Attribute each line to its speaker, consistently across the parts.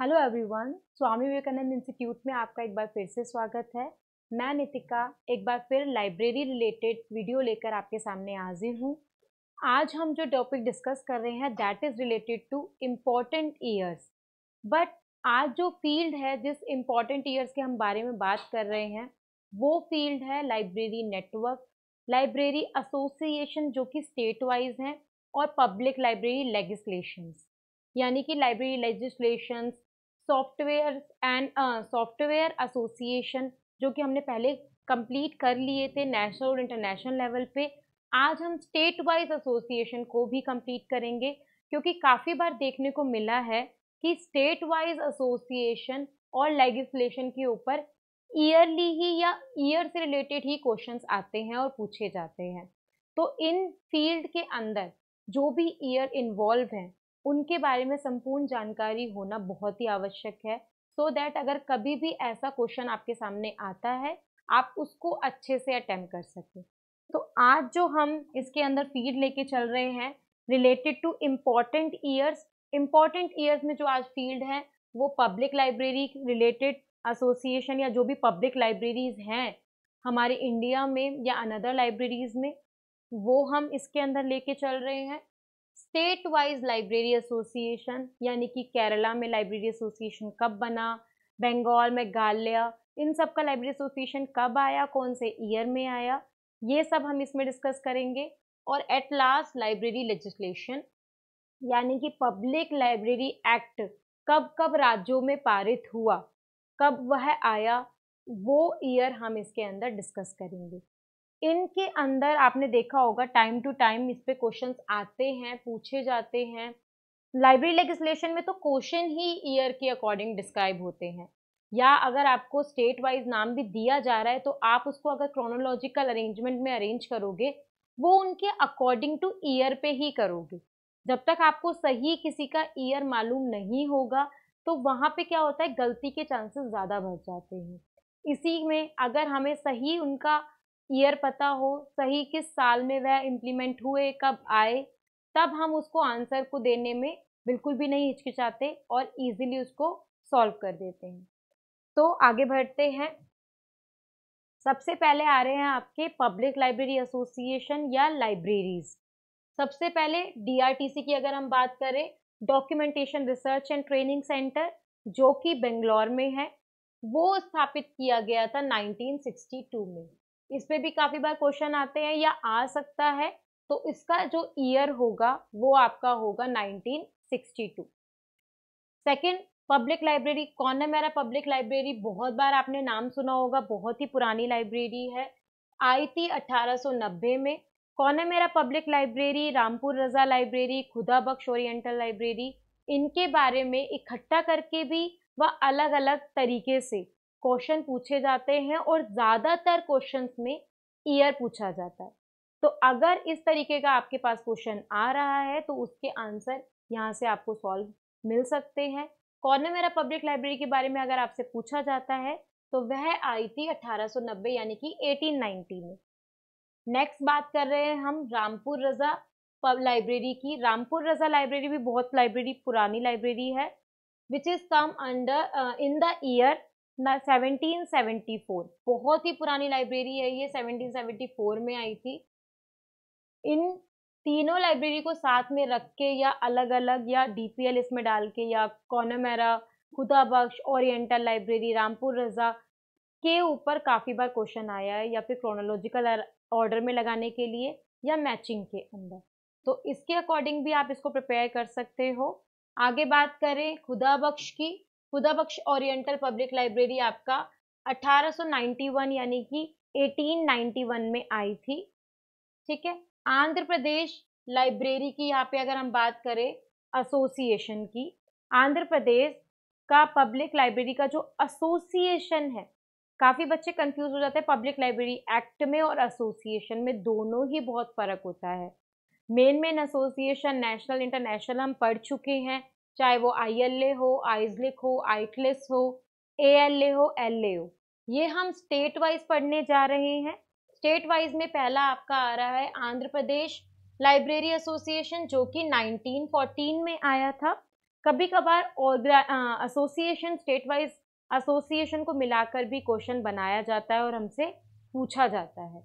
Speaker 1: hello everyone Swami Vivekanand institute में आपका एक बार फिर से स्वागत है मैं नितिका एक बार फिर लाइब्रेरी रिलेटेड वीडियो लेकर आपके सामने हाजिर हूँ आज हम जो टॉपिक डिस्कस कर रहे हैं that is related to important years but आज जो फील्ड है जिस इम्पॉर्टेंट ईयर्स के हम बारे में बात कर रहे हैं वो फील्ड है लाइब्रेरी नेटवर्क लाइब्रेरी एसोसिएशन जो कि स्टेट वाइज हैं और पब्लिक लाइब्रेरी लेगिस्लेशंस यानी कि library legislations software and software association जो कि हमने पहले कंप्लीट कर लिए थे नेशनल और इंटरनेशनल लेवल पे आज हम स्टेट वाइज एसोसिएशन को भी कंप्लीट करेंगे क्योंकि काफ़ी बार देखने को मिला है कि स्टेट वाइज एसोसिएशन और लेगिस्लेशन के ऊपर ईयरली ही या ईयर से रिलेटेड ही क्वेश्चंस आते हैं और पूछे जाते हैं तो इन फील्ड के अंदर जो भी ईयर इन्वॉल्व हैं उनके बारे में संपूर्ण जानकारी होना बहुत ही आवश्यक है सो so दैट अगर कभी भी ऐसा क्वेश्चन आपके सामने आता है आप उसको अच्छे से अटेम्प्ट कर सकें तो आज जो हम इसके अंदर फीड लेके चल रहे हैं related to important years important years में जो आज फील्ड है वो पब्लिक लाइब्रेरी रिलेटेड एसोसिएशन या जो भी पब्लिक लाइब्रेरीज हैं हमारे इंडिया में या अनदर लाइब्रेरीज में वो हम इसके अंदर लेके चल रहे हैं स्टेट वाइज लाइब्रेरी एसोसिएशन यानी कि केरला में लाइब्रेरी एसोसिएशन कब बना बंगाल में गालिया इन सब का लाइब्रेरी एसोसिएशन कब आया कौन से ईयर में आया ये सब हम इसमें डिस्कस करेंगे और एट लास्ट लाइब्रेरी लेजिस्लेशन यानी कि पब्लिक लाइब्रेरी एक्ट कब कब राज्यों में पारित हुआ कब वह आया वो ईयर हम इसके अंदर डिस्कस करेंगे इनके अंदर आपने देखा होगा टाइम टू टाइम इस पर क्वेश्चन आते हैं पूछे जाते हैं लाइब्रेरी लेगिस्लेशन में तो क्वेश्चन ही ईयर के अकॉर्डिंग डिस्क्राइब होते हैं या अगर आपको स्टेट वाइज नाम भी दिया जा रहा है तो आप उसको अगर क्रोनोलॉजिकल अरेंजमेंट में अरेंज करोगे वो उनके अकॉर्डिंग टू ईयर पे ही करोगे जब तक आपको सही किसी का ईयर मालूम नहीं होगा तो वहाँ पे क्या होता है गलती के चांसेस ज़्यादा बढ़ जाते हैं इसी में अगर हमें सही उनका ईयर पता हो सही किस साल में वह इम्प्लीमेंट हुए कब आए तब हम उसको आंसर को देने में बिल्कुल भी नहीं हिचकिचाते और इजीली उसको सॉल्व कर देते हैं तो आगे बढ़ते हैं सबसे पहले आ रहे हैं आपके पब्लिक लाइब्रेरी एसोसिएशन या लाइब्रेरीज सबसे पहले डीआरटीसी की अगर हम बात करें documentation research and training centre जो कि बेंगलोर में है वो स्थापित किया गया था 1962 में इस पे भी काफ़ी बार क्वेश्चन आते हैं या आ सकता है तो इसका जो ईयर होगा वो आपका होगा 1962 सेकंड पब्लिक लाइब्रेरी कौन है मेरा पब्लिक लाइब्रेरी बहुत बार आपने नाम सुना होगा बहुत ही पुरानी लाइब्रेरी है आई थी 1890 में कौन है मेरा public library Rampur Raza library Khuda Bakhsh oriental library इनके बारे में इकट्ठा करके भी व अलग अलग तरीके से क्वेश्चन पूछे जाते हैं और ज़्यादातर क्वेश्चन में ईयर पूछा जाता है तो अगर इस तरीके का आपके पास क्वेश्चन आ रहा है तो उसके आंसर यहाँ से आपको सॉल्व मिल सकते हैं मेरा पब्लिक लाइब्रेरी के बारे में अगर आपसे पूछा जाता है तो वह आई थी 1890 यानी कि 1890 में नेक्स्ट बात कर रहे हैं हम रामपुर रज़ा लाइब्रेरी की रामपुर रज़ा लाइब्रेरी भी बहुत लाइब्रेरी पुरानी लाइब्रेरी है which is come under in the year 1774 बहुत ही पुरानी लाइब्रेरी है ये 1774 में आई थी इन तीनों लाइब्रेरी को साथ में रख के या अलग अलग या डीपीएल इसमें डाल के या Connemara Khuda Bakhsh oriental library Rampur Raza के ऊपर काफ़ी बार क्वेश्चन आया है या फिर क्रोनोलॉजिकल ऑर्डर में लगाने के लिए या मैचिंग के अंदर तो इसके अकॉर्डिंग भी आप इसको प्रिपेयर कर सकते हो आगे बात करें खुदा बख्श की खुदा बख्श ओरिएंटल पब्लिक लाइब्रेरी आपका 1891 यानी कि 1891 में आई थी ठीक है आंध्र प्रदेश लाइब्रेरी की यहाँ पे अगर हम बात करें एसोसिएशन की आंध्र प्रदेश का पब्लिक लाइब्रेरी का जो एसोसिएशन है काफ़ी बच्चे कंफ्यूज हो जाते हैं पब्लिक लाइब्रेरी एक्ट में और एसोसिएशन में दोनों ही बहुत फ़र्क होता है main main association national international हम पढ़ चुके हैं चाहे वो आई एल ए हो आइजलिक हो आइटलिस हो ए एल ए हो एल ए हो ये हम स्टेट वाइज पढ़ने जा रहे हैं स्टेट वाइज में पहला आपका आ रहा है आंध्र प्रदेश लाइब्रेरी एसोसिएशन जो कि 1914 में आया था कभी कभार एसोसिएशन स्टेट वाइज एसोसिएशन को मिलाकर भी क्वेश्चन बनाया जाता है और हमसे पूछा जाता है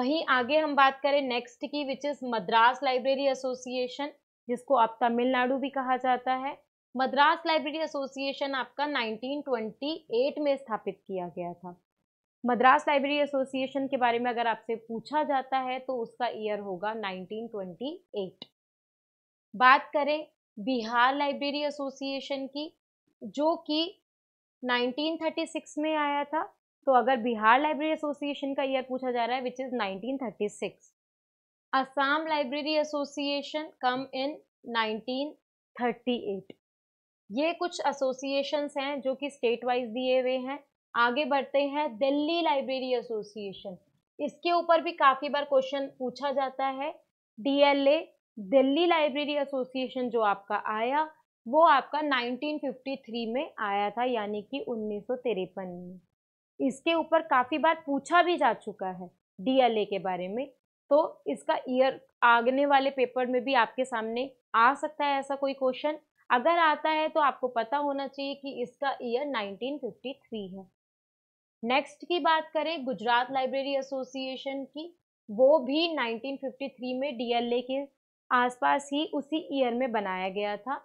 Speaker 1: वहीं आगे हम बात करें नेक्स्ट की which is Madras library association जिसको आप तमिलनाडु भी कहा जाता है मद्रास लाइब्रेरी एसोसिएशन आपका 1928 में स्थापित किया गया था मद्रास लाइब्रेरी एसोसिएशन के बारे में अगर आपसे पूछा जाता है तो उसका ईयर होगा 1928 बात करें बिहार लाइब्रेरी एसोसिएशन की जो कि 1936 में आया था तो अगर बिहार लाइब्रेरी एसोसिएशन का ईयर पूछा जा रहा है which is nineteen Assam library association come in 1938 ये कुछ एसोसिएशंस हैं जो कि स्टेट वाइज दिए हुए हैं आगे बढ़ते हैं दिल्ली लाइब्रेरी एसोसिएशन इसके ऊपर भी काफ़ी बार क्वेश्चन पूछा जाता है डीएलए दिल्ली लाइब्रेरी एसोसिएशन जो आपका आया वो आपका 1953 में आया था यानी कि उन्नीस में इसके ऊपर काफ़ी बार पूछा भी जा चुका है डीएलए के बारे में तो इसका ईयर आगने वाले पेपर में भी आपके सामने आ सकता है ऐसा कोई क्वेश्चन अगर आता है तो आपको पता होना चाहिए कि इसका ईयर 1953 है नेक्स्ट की बात करें गुजरात लाइब्रेरी एसोसिएशन की वो भी 1953 में डीएलए के आसपास ही उसी ईयर में बनाया गया था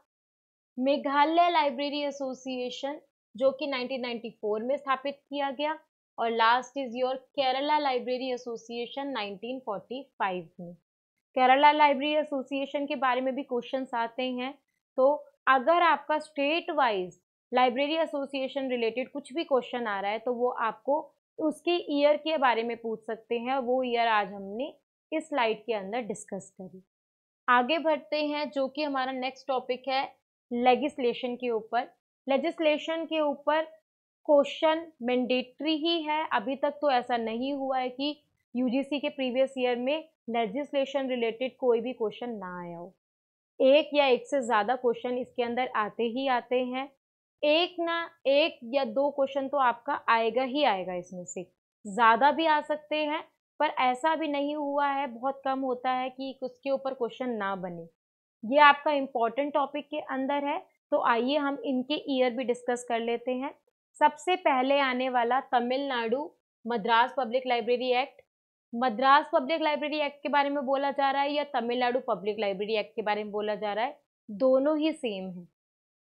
Speaker 1: मेघालय लाइब्रेरी एसोसिएशन जो कि 1994 में स्थापित किया गया और last is your Kerala library association 1945 में केरला लाइब्रेरी एसोसिएशन के बारे में भी क्वेश्चन आते हैं तो अगर आपका state wise library association related कुछ भी क्वेश्चन आ रहा है तो वो आपको उसके ईयर के बारे में पूछ सकते हैं वो ईयर आज हमने इस स्लाइड के अंदर डिस्कस करी आगे बढ़ते हैं जो कि हमारा नेक्स्ट टॉपिक है लेजिस्लेशन के ऊपर लेजिस्लेशन के ऊपर क्वेश्चन मैंडेटरी ही है अभी तक तो ऐसा नहीं हुआ है कि यूजीसी के प्रीवियस ईयर में लेजिस्लेशन रिलेटेड कोई भी क्वेश्चन ना आया हो एक या एक से ज़्यादा क्वेश्चन इसके अंदर आते ही आते हैं एक ना एक या दो क्वेश्चन तो आपका आएगा ही आएगा इसमें से ज़्यादा भी आ सकते हैं पर ऐसा भी नहीं हुआ है बहुत कम होता है कि उसके ऊपर क्वेश्चन ना बने ये आपका इम्पॉर्टेंट टॉपिक के अंदर है तो आइए हम इनके ईयर भी डिस्कस कर लेते हैं सबसे पहले आने वाला Tamil Nadu Madras public library act Madras public library act के बारे में बोला जा रहा है या तमिलनाडु पब्लिक लाइब्रेरी एक्ट के बारे में बोला जा रहा है दोनों ही सेम है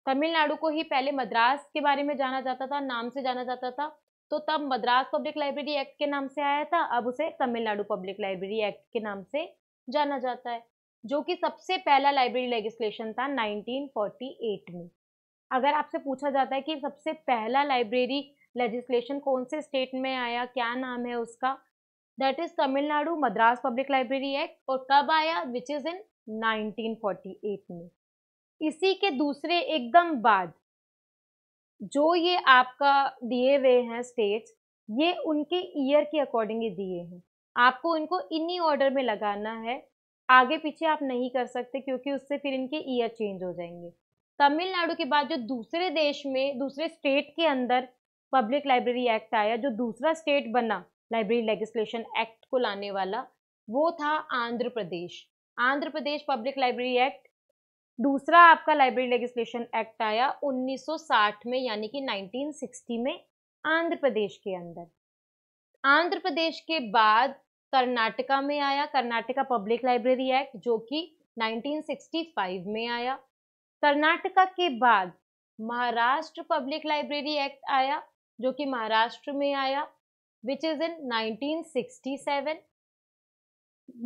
Speaker 1: तमिलनाडु को ही पहले मद्रास के बारे में जाना जाता था नाम से जाना जाता था तो तब मद्रास पब्लिक लाइब्रेरी एक्ट के नाम से आया था अब उसे तमिलनाडु पब्लिक लाइब्रेरी एक्ट के नाम से जाना जाता है जो कि सबसे पहला लाइब्रेरी लेजिस्लेशन था 1948 में अगर आपसे पूछा जाता है कि सबसे पहला लाइब्रेरी लेजिस्लेशन कौन से स्टेट में आया क्या नाम है उसका that is Tamil Nadu Madras public library act और कब आया विच इज इन 1948 में इसी के दूसरे एकदम बाद जो ये आपका दिए हुए हैं स्टेट ये उनके ईयर के अकॉर्डिंग दिए हैं आपको इनको इन्हीं ऑर्डर में लगाना है आगे पीछे आप नहीं कर सकते क्योंकि उससे फिर इनके ईयर चेंज हो जाएंगे तमिलनाडु के बाद जो दूसरे देश में दूसरे स्टेट के अंदर पब्लिक लाइब्रेरी एक्ट आया जो दूसरा स्टेट बना लाइब्रेरी लेजिस्लेशन एक्ट को लाने वाला वो था Andhra Pradesh Andhra Pradesh public library act दूसरा आपका लाइब्रेरी लेजिस्लेशन एक्ट आया 1960 में यानी कि 1960 में आंध्र प्रदेश के अंदर आंध्र प्रदेश के बाद कर्नाटका में आया कर्नाटका पब्लिक लाइब्रेरी एक्ट जो कि 1965 में आया कर्नाटका के बाद महाराष्ट्र पब्लिक लाइब्रेरी एक्ट आया जो कि महाराष्ट्र में आया विच इज़ इन 1967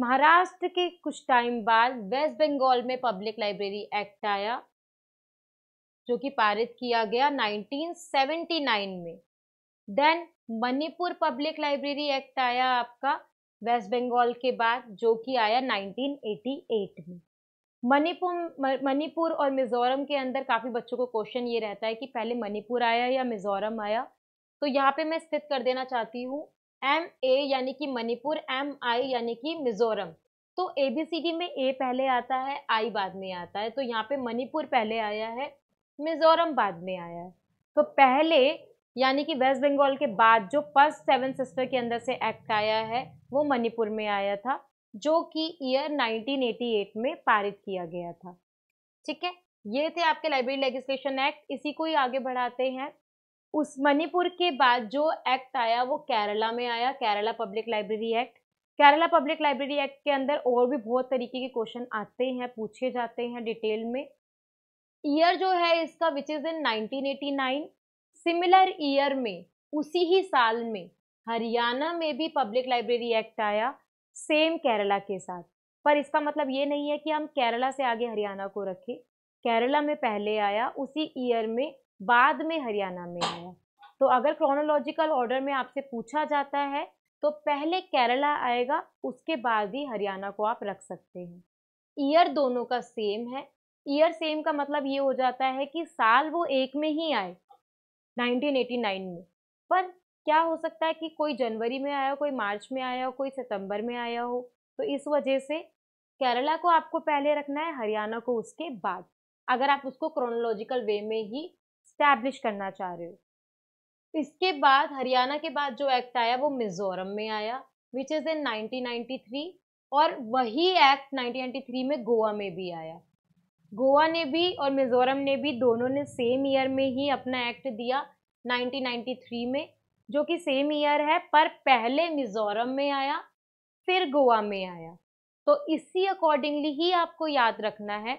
Speaker 1: महाराष्ट्र के कुछ टाइम बाद वेस्ट बंगाल में पब्लिक लाइब्रेरी एक्ट आया जो कि पारित किया गया 1979 में then Manipur public library act आया आपका वेस्ट बंगाल के बाद जो कि आया 1988 में मणिपुर मणिपुर और मिज़ोरम के अंदर काफ़ी बच्चों को क्वेश्चन ये रहता है कि पहले मणिपुर आया या मिज़ोरम आया तो यहाँ पे मैं स्थित कर देना चाहती हूँ एम ए यानी कि मणिपुर एम आई यानी कि मिज़ोरम तो ए बी सी डी में ए पहले आता है आई बाद में आता है तो यहाँ पे मणिपुर पहले आया है मिज़ोरम बाद में आया है तो पहले यानी कि वेस्ट बंगाल के बाद जो फर्स्ट सेवन सिस्टर के अंदर से एक्ट आया है वो मणिपुर में आया था जो कि ईयर 1988 में पारित किया गया था ठीक है ये थे आपके लाइब्रेरी लेजिस्लेशन एक्ट इसी को ही आगे बढ़ाते हैं उस मणिपुर के बाद जो एक्ट आया वो केरला में आया Kerala public library act Kerala public library act के अंदर और भी बहुत तरीके के क्वेश्चन आते हैं पूछे जाते हैं डिटेल में ईयर जो है इसका which is in 1989 similar year में उसी ही साल में हरियाणा में भी पब्लिक लाइब्रेरी एक्ट आया सेम केरला के साथ पर इसका मतलब ये नहीं है कि हम केरला से आगे हरियाणा को रखें केरला में पहले आया उसी ईयर में बाद में हरियाणा में आया तो अगर क्रोनोलॉजिकल ऑर्डर में आपसे पूछा जाता है तो पहले केरला आएगा उसके बाद ही हरियाणा को आप रख सकते हैं ईयर दोनों का सेम है ईयर सेम का मतलब ये हो जाता है कि साल वो एक में ही आए 1989 में पर क्या हो सकता है कि कोई जनवरी में आया हो कोई मार्च में आया हो कोई सितंबर में आया हो तो इस वजह से केरला को आपको पहले रखना है हरियाणा को उसके बाद अगर आप उसको क्रोनोलॉजिकल वे में ही स्टैब्लिश करना चाह रहे हो इसके बाद हरियाणा के बाद जो एक्ट आया वो मिजोरम में आया विच इज़ इन 1993 और वही एक्ट 1993 में गोवा में भी आया गोवा ने भी और मिजोरम ने भी दोनों ने सेम ईयर में ही अपना एक्ट दिया 1993 में जो कि सेम ईयर है पर पहले मिजोरम में आया फिर गोवा में आया तो इसी अकॉर्डिंगली ही आपको याद रखना है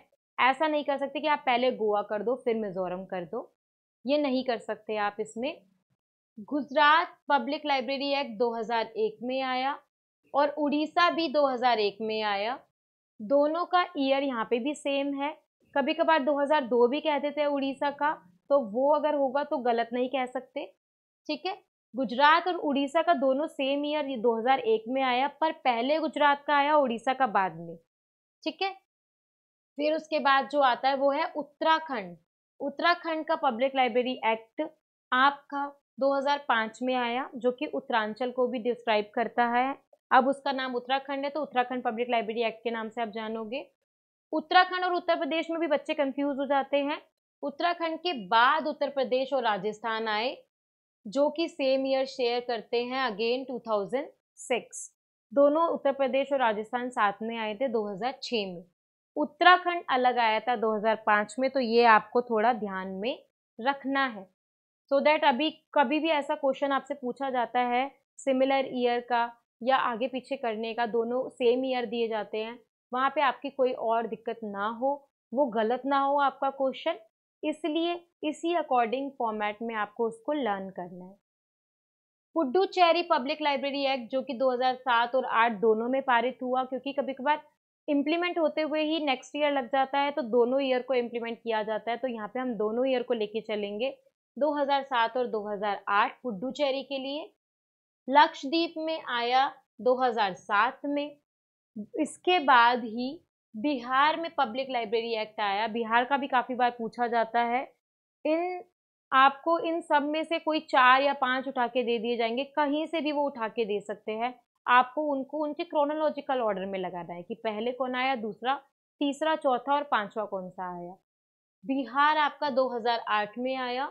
Speaker 1: ऐसा नहीं कर सकते कि आप पहले गोवा कर दो फिर मिजोरम कर दो ये नहीं कर सकते आप इसमें गुजरात पब्लिक लाइब्रेरी एक्ट 2001 में आया और उड़ीसा भी 2001 में आया दोनों का ईयर यहाँ पे भी सेम है कभी कभार 2002 भी कह देते हैं उड़ीसा का तो वो अगर होगा तो गलत नहीं कह सकते ठीक है गुजरात और उड़ीसा का दोनों सेम ईयर 2001 में आया पर पहले गुजरात का आया उड़ीसा का बाद में ठीक है फिर उसके बाद जो आता है वो है उत्तराखंड उत्तराखंड का पब्लिक लाइब्रेरी एक्ट आपका 2005 में आया जो कि उत्तरांचल को भी डिस्क्राइब करता है अब उसका नाम उत्तराखंड है तो उत्तराखंड पब्लिक लाइब्रेरी एक्ट के नाम से आप जानोगे उत्तराखंड और उत्तर प्रदेश में भी बच्चे कंफ्यूज हो जाते हैं उत्तराखंड के बाद उत्तर प्रदेश और राजस्थान आए जो कि सेम ईयर शेयर करते हैं अगेन 2006 दोनों उत्तर प्रदेश और राजस्थान साथ में आए थे 2006 में उत्तराखंड अलग आया था 2005 में तो ये आपको थोड़ा ध्यान में रखना है सो so दैट अभी कभी भी ऐसा क्वेश्चन आपसे पूछा जाता है सिमिलर ईयर का या आगे पीछे करने का दोनों सेम ईयर दिए जाते हैं वहाँ पे आपकी कोई और दिक्कत ना हो वो गलत ना हो आपका क्वेश्चन इसलिए इसी अकॉर्डिंग फॉर्मेट में आपको उसको लर्न करना है पुडुचेरी पब्लिक लाइब्रेरी एक्ट जो कि 2007 और 8 दोनों में पारित हुआ क्योंकि कभी कभार इम्प्लीमेंट होते हुए ही नेक्स्ट ईयर लग जाता है तो दोनों ईयर को इम्प्लीमेंट किया जाता है तो यहाँ पे हम दोनों ईयर को लेके चलेंगे 2007 और 2008 पुडुचेरी के लिए लक्षद्वीप में आया 2007 में इसके बाद ही बिहार में पब्लिक लाइब्रेरी एक्ट आया बिहार का भी काफ़ी बार पूछा जाता है इन आपको इन सब में से कोई चार या पांच उठा के दे दिए जाएंगे कहीं से भी वो उठा के दे सकते हैं आपको उनको उनके क्रोनोलॉजिकल ऑर्डर में लगाना है कि पहले कौन आया दूसरा तीसरा चौथा और पांचवा कौन सा आया बिहार आपका 2008 में आया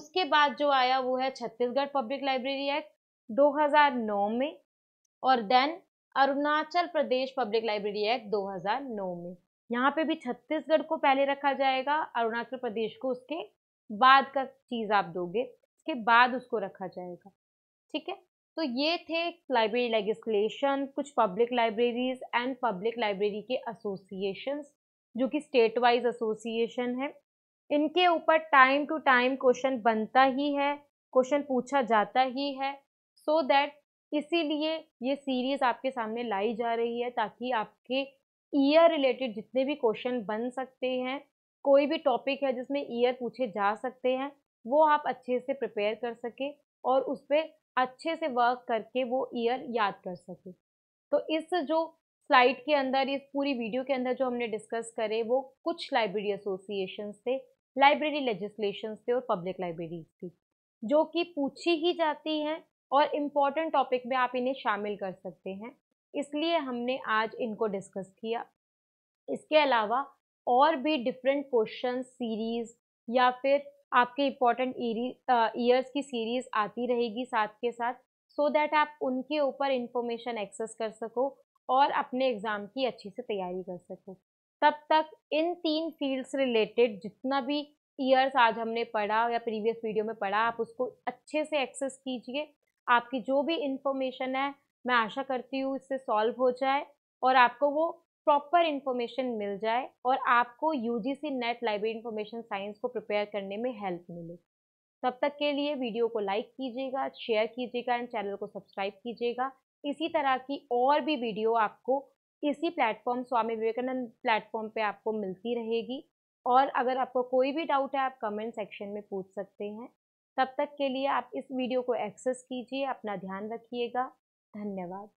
Speaker 1: उसके बाद जो आया वो है छत्तीसगढ़ पब्लिक लाइब्रेरी एक्ट 2009 में और then Arunachal Pradesh public library act 2009 में यहाँ पे भी छत्तीसगढ़ को पहले रखा जाएगा अरुणाचल प्रदेश को उसके बाद का चीज़ आप दोगे उसके बाद उसको रखा जाएगा ठीक है तो ये थे लाइब्रेरी लेगिस्लेशन कुछ public libraries and public library के एसोसिएशन जो कि स्टेट वाइज एसोसिएशन है इनके ऊपर टाइम टू टाइम क्वेश्चन बनता ही है क्वेश्चन पूछा जाता ही है सो so दैट इसीलिए ये सीरीज आपके सामने लाई जा रही है ताकि आपके ईयर रिलेटेड जितने भी क्वेश्चन बन सकते हैं कोई भी टॉपिक है जिसमें ईयर पूछे जा सकते हैं वो आप अच्छे से प्रिपेयर कर सके और उस पर अच्छे से वर्क करके वो ईयर याद कर सके तो इस जो स्लाइड के अंदर इस पूरी वीडियो के अंदर जो हमने डिस्कस करे वो कुछ लाइब्रेरी एसोसिएशन थे लाइब्रेरी लेजिस्लेशन थे और पब्लिक लाइब्रेरीज थी जो कि पूछी ही जाती हैं और इम्पॉर्टेंट टॉपिक में आप इन्हें शामिल कर सकते हैं इसलिए हमने आज इनको डिस्कस किया इसके अलावा और भी डिफरेंट क्वेश्चन सीरीज़ या फिर आपके इम्पॉर्टेंट ईयर्स की सीरीज़ आती रहेगी साथ के साथ सो so दैट आप उनके ऊपर इंफॉर्मेशन एक्सेस कर सको और अपने एग्ज़ाम की अच्छी से तैयारी कर सको तब तक इन तीन फील्ड्स रिलेटेड जितना भी ईयर्स आज हमने पढ़ा या प्रीवियस वीडियो में पढ़ा आप उसको अच्छे से एक्सेस कीजिए आपकी जो भी इन्फॉर्मेशन है मैं आशा करती हूँ इससे सॉल्व हो जाए और आपको वो प्रॉपर इन्फॉर्मेशन मिल जाए और आपको U G C net library information science को प्रिपेयर करने में हेल्प मिले तब तक के लिए वीडियो को लाइक कीजिएगा शेयर कीजिएगा एंड चैनल को सब्सक्राइब कीजिएगा इसी तरह की और भी वीडियो आपको इसी प्लेटफॉर्म स्वामी विवेकानंद प्लेटफॉर्म पे आपको मिलती रहेगी और अगर आपको कोई भी डाउट है आप कमेंट सेक्शन में पूछ सकते हैं तब तक के लिए आप इस वीडियो को एक्सेस कीजिए अपना ध्यान रखिएगा धन्यवाद